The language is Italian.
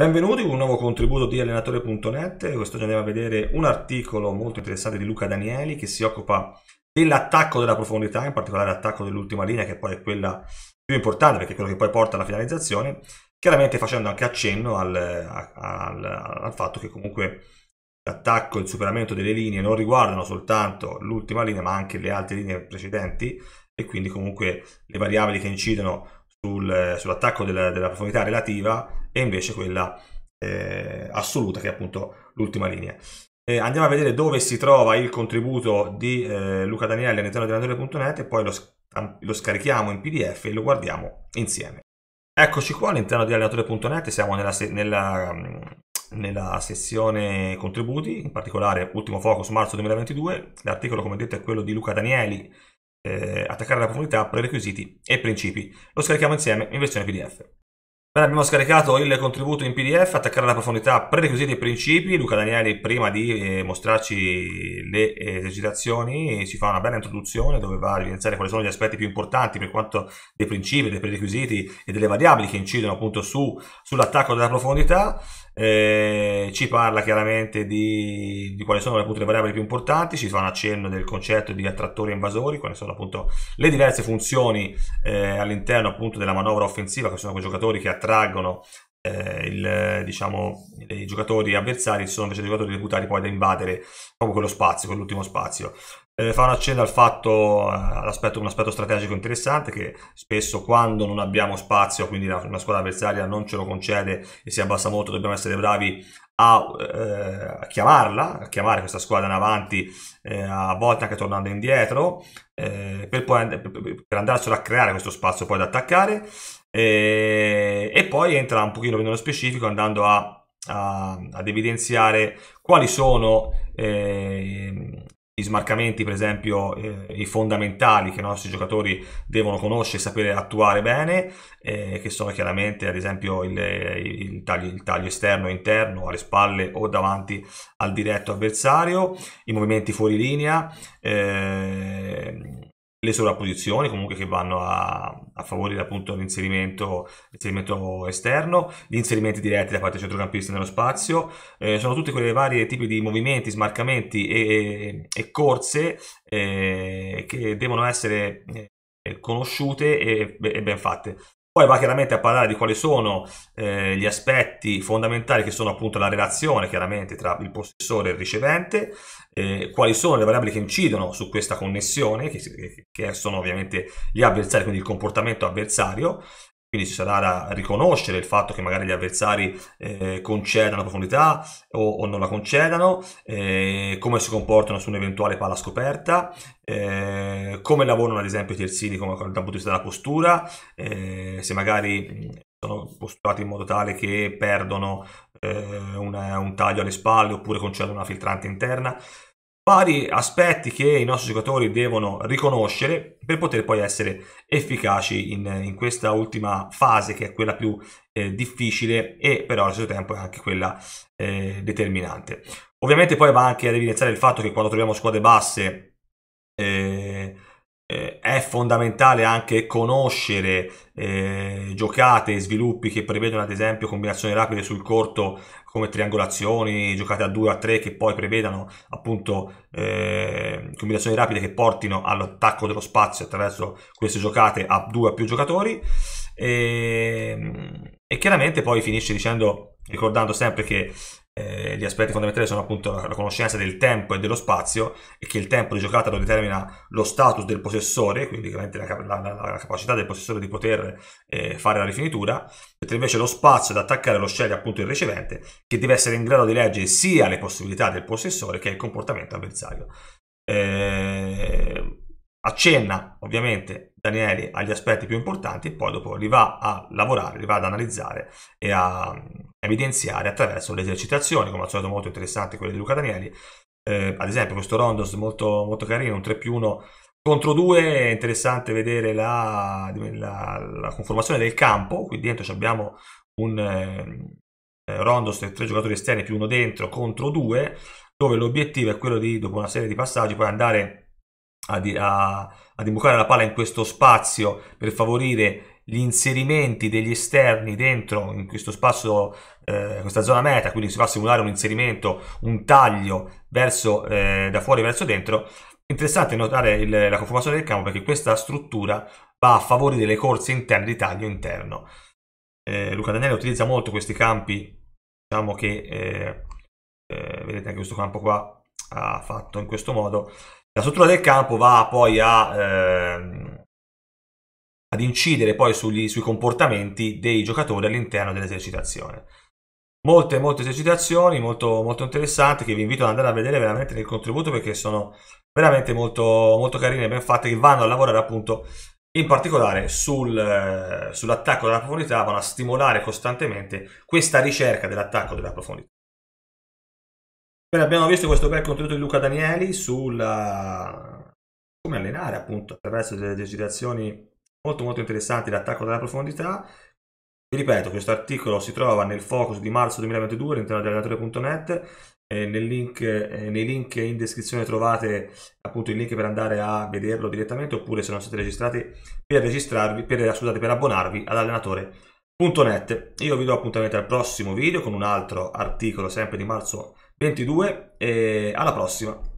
Benvenuti con un nuovo contributo di allenatore.net, quest'oggi andiamo a vedere un articolo molto interessante di Luca Danieli che si occupa dell'attacco della profondità, in particolare l'attacco dell'ultima linea che poi è quella più importante perché è quello che poi porta alla finalizzazione, chiaramente facendo anche accenno al, al, al fatto che comunque l'attacco e il superamento delle linee non riguardano soltanto l'ultima linea ma anche le altre linee precedenti e quindi comunque le variabili che incidono sul, sull'attacco della, della, profondità relativa e invece quella eh, assoluta che è appunto l'ultima linea. E eh, andiamo a vedere dove si trova il contributo di eh, Luca Daniele all'interno di Randore.net e poi lo, lo scarichiamo in pdf e lo guardiamo insieme. Eccoci qua all'interno di allenatore.net, siamo nella, nella, mm, nella, sezione contributi, in particolare ultimo focus marzo 2022, l'articolo come detto è quello di Luca Danieli eh, attaccare la comunità, prerequisiti e principi. Lo scarichiamo insieme in versione PDF. Bene, abbiamo scaricato il contributo in PDF, attaccare la profondità, prerequisiti e principi. Luca Danieli, prima di eh, mostrarci le esercitazioni, ci fa una bella introduzione dove va a evidenziare quali sono gli aspetti più importanti per quanto dei principi, dei prerequisiti e delle variabili che incidono appunto su, sull'attacco della profondità. Eh, ci parla chiaramente di, di quali sono appunto, le variabili più importanti, ci fa un accenno del concetto di attrattori e invasori, quali sono appunto le diverse funzioni eh, all'interno appunto della manovra offensiva, che sono quei giocatori che attraggono eh, il, diciamo, i giocatori avversari, sono invece i giocatori deputati poi ad invadere proprio quello spazio, quell'ultimo spazio eh, fa un accenno al fatto, eh, all'aspetto, un aspetto strategico interessante che spesso quando non abbiamo spazio, quindi la, una squadra avversaria non ce lo concede e si abbassa molto, dobbiamo essere bravi a, eh, a chiamarla, a chiamare questa squadra in avanti, eh, a volte anche tornando indietro, eh, per, poi, per andarselo a creare questo spazio poi ad attaccare e, eh, e poi entra un pochino più nello specifico andando a, ad evidenziare quali sono eh, gli smarcamenti, per esempio, eh, i fondamentali che i nostri giocatori devono conoscere e sapere attuare bene, eh, che sono chiaramente, ad esempio, il, il, taglio, il taglio, esterno e interno, alle spalle o davanti al diretto avversario, i movimenti fuori linea, eh, le sovrapposizioni comunque che vanno a, a favorire appunto l'inserimento, l'inserimento, esterno, gli inserimenti diretti da parte dei centrocampisti nello spazio, eh, sono tutti quei vari tipi di movimenti, smarcamenti e, e corse eh, che devono essere eh, conosciute e, e ben fatte. Poi va chiaramente a parlare di quali sono eh, gli aspetti fondamentali che sono appunto la relazione chiaramente tra il possessore e il ricevente, eh, quali sono le variabili che incidono su questa connessione, che, che sono ovviamente gli avversari, quindi il comportamento avversario, quindi ci sarà da riconoscere il fatto che magari gli avversari eh, concedano profondità o, o, non la concedano, eh, come si comportano su un'eventuale palla scoperta, eh, come lavorano ad esempio i terzini come, dal punto di vista della postura, eh, se magari sono posturati in modo tale che perdono eh, una, un taglio alle spalle oppure concedono una filtrante interna. Vari aspetti che i nostri giocatori devono riconoscere per poter poi essere efficaci in, in questa ultima fase che è quella più eh, difficile e però allo stesso tempo è anche quella eh, determinante. Ovviamente poi va anche ad evidenziare il fatto che quando troviamo squadre basse è fondamentale anche conoscere eh, giocate e sviluppi che prevedono ad esempio combinazioni rapide sul corto come triangolazioni, giocate a 2 a 3 che poi prevedano appunto eh, combinazioni rapide che portino all'attacco dello spazio attraverso queste giocate a 2 a più giocatori e, ehm, e chiaramente poi finisce dicendo ricordando sempre che eh, gli aspetti fondamentali sono appunto la, la, conoscenza del tempo e dello spazio e che il tempo di giocata lo determina lo status del possessore, quindi chiaramente la, la, la capacità del possessore di poter eh, fare la rifinitura, mentre invece lo spazio da attaccare lo sceglie appunto il ricevente che deve essere in grado di leggere sia le possibilità del possessore che il comportamento avversario. Eh, accenna ovviamente Daniele agli aspetti più importanti poi dopo li va a lavorare, li va ad analizzare e a evidenziare attraverso le esercitazioni, come al solito molto interessante quelle di Luca Danieli. Eh, ad esempio questo Rondos molto, molto carino, un 3 più 1 contro 2, è interessante vedere la, la, la conformazione del campo, qui dentro abbiamo un eh, eh, Rondos e tre giocatori esterni più uno dentro contro 2, dove l'obiettivo è quello di, dopo una serie di passaggi, poi andare a, a, ad imbucare la palla in questo spazio per favorire gli inserimenti degli esterni dentro in questo spazio, eh, questa zona meta, quindi si va a simulare un inserimento, un taglio verso, eh, da fuori verso dentro. Interessante notare il, la conformazione del campo perché questa struttura va a favorire le corse interne di taglio interno. Eh, Luca Daniele utilizza molto questi campi, diciamo che eh, eh, vedete anche questo campo qua ha fatto in questo modo. La struttura del campo va poi a ehm, ad incidere poi sugli, sui comportamenti dei giocatori all'interno dell'esercitazione. Molte, molte esercitazioni, molto, molto interessanti, che vi invito ad andare a vedere veramente nel contributo perché sono veramente molto, molto carine e ben fatte, che vanno a lavorare appunto in particolare sul, eh, sull'attacco della profondità, vanno a stimolare costantemente questa ricerca dell'attacco della profondità. Bene, abbiamo visto questo bel contenuto di Luca Danieli sulla come allenare appunto attraverso delle esercitazioni molto molto interessanti l'attacco dalla profondità. Vi ripeto, questo articolo si trova nel focus di marzo 2022 all'interno di allenatore.net link, nei link in descrizione trovate appunto il link per andare a vederlo direttamente oppure se non siete registrati per registrarvi, per, scusate, per abbonarvi ad allenatore.net. Io vi do appuntamento al prossimo video con un altro articolo sempre di marzo 22 e alla prossima!